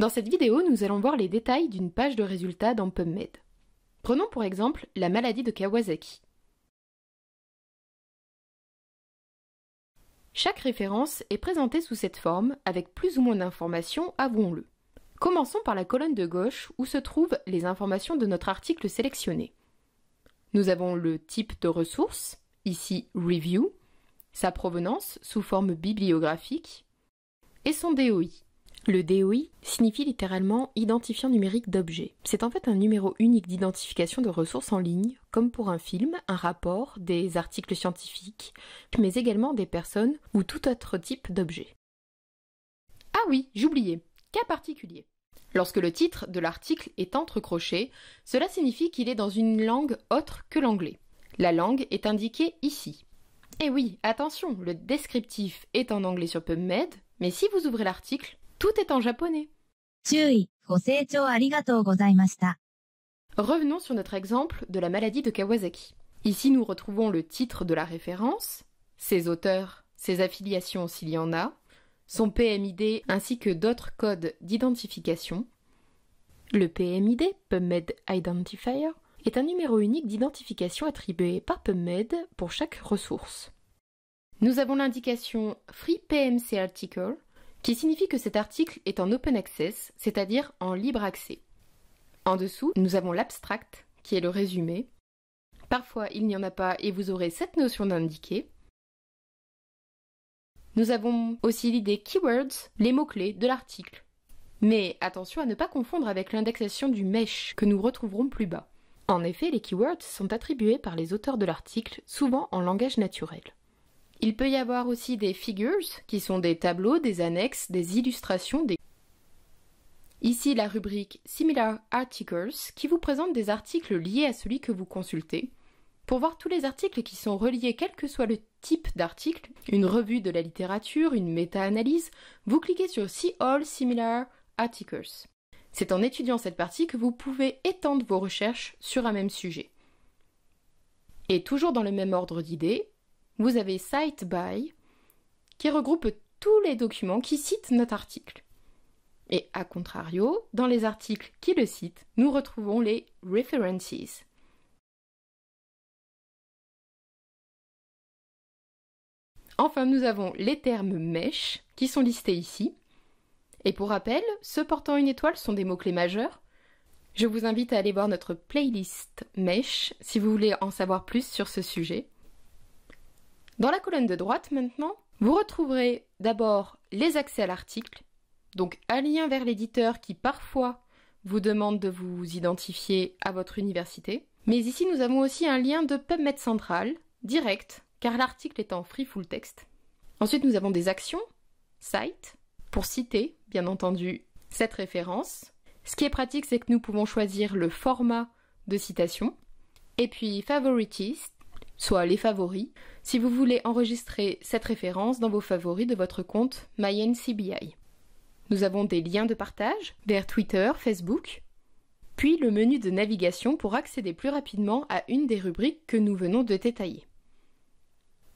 Dans cette vidéo, nous allons voir les détails d'une page de résultats dans PubMed. Prenons pour exemple la maladie de Kawasaki. Chaque référence est présentée sous cette forme avec plus ou moins d'informations, avouons-le. Commençons par la colonne de gauche où se trouvent les informations de notre article sélectionné. Nous avons le type de ressource, ici Review, sa provenance sous forme bibliographique, et son DOI. Le DOI signifie littéralement identifiant numérique d'objet. C'est en fait un numéro unique d'identification de ressources en ligne, comme pour un film, un rapport, des articles scientifiques, mais également des personnes ou tout autre type d'objet. Ah oui, j'oubliais. Cas particulier. Lorsque le titre de l'article est entrecroché, cela signifie qu'il est dans une langue autre que l'anglais. La langue est indiquée ici. Eh oui, attention, le descriptif est en anglais sur PubMed, mais si vous ouvrez l'article, tout est en japonais. Revenons sur notre exemple de la maladie de Kawasaki. Ici, nous retrouvons le titre de la référence, ses auteurs, ses affiliations s'il y en a, son PMID ainsi que d'autres codes d'identification. Le PMID, PubMed Identifier, est un numéro unique d'identification attribué par PubMed pour chaque ressource. Nous avons l'indication Free PMC Article qui signifie que cet article est en open access, c'est-à-dire en libre accès. En dessous, nous avons l'abstract, qui est le résumé. Parfois, il n'y en a pas et vous aurez cette notion d'indiquer. Nous avons aussi l'idée keywords, les mots-clés de l'article. Mais attention à ne pas confondre avec l'indexation du mesh que nous retrouverons plus bas. En effet, les keywords sont attribués par les auteurs de l'article, souvent en langage naturel. Il peut y avoir aussi des figures, qui sont des tableaux, des annexes, des illustrations, des... Ici la rubrique Similar Articles qui vous présente des articles liés à celui que vous consultez. Pour voir tous les articles qui sont reliés quel que soit le type d'article, une revue de la littérature, une méta-analyse, vous cliquez sur See All Similar Articles. C'est en étudiant cette partie que vous pouvez étendre vos recherches sur un même sujet. Et toujours dans le même ordre d'idées, vous avez Cite by qui regroupe tous les documents qui citent notre article. Et à contrario, dans les articles qui le citent, nous retrouvons les references. Enfin, nous avons les termes mesh » qui sont listés ici. Et pour rappel, ceux portant une étoile sont des mots-clés majeurs. Je vous invite à aller voir notre playlist mesh » si vous voulez en savoir plus sur ce sujet. Dans la colonne de droite maintenant, vous retrouverez d'abord les accès à l'article, donc un lien vers l'éditeur qui parfois vous demande de vous identifier à votre université. Mais ici, nous avons aussi un lien de PubMed Central, direct, car l'article est en free full text. Ensuite, nous avons des actions, Cite », pour citer, bien entendu, cette référence. Ce qui est pratique, c'est que nous pouvons choisir le format de citation, et puis favorites, soit les favoris, si vous voulez enregistrer cette référence dans vos favoris de votre compte MyNCBI. Nous avons des liens de partage vers Twitter, Facebook, puis le menu de navigation pour accéder plus rapidement à une des rubriques que nous venons de détailler.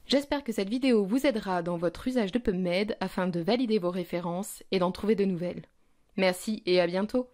J'espère que cette vidéo vous aidera dans votre usage de PubMed afin de valider vos références et d'en trouver de nouvelles. Merci et à bientôt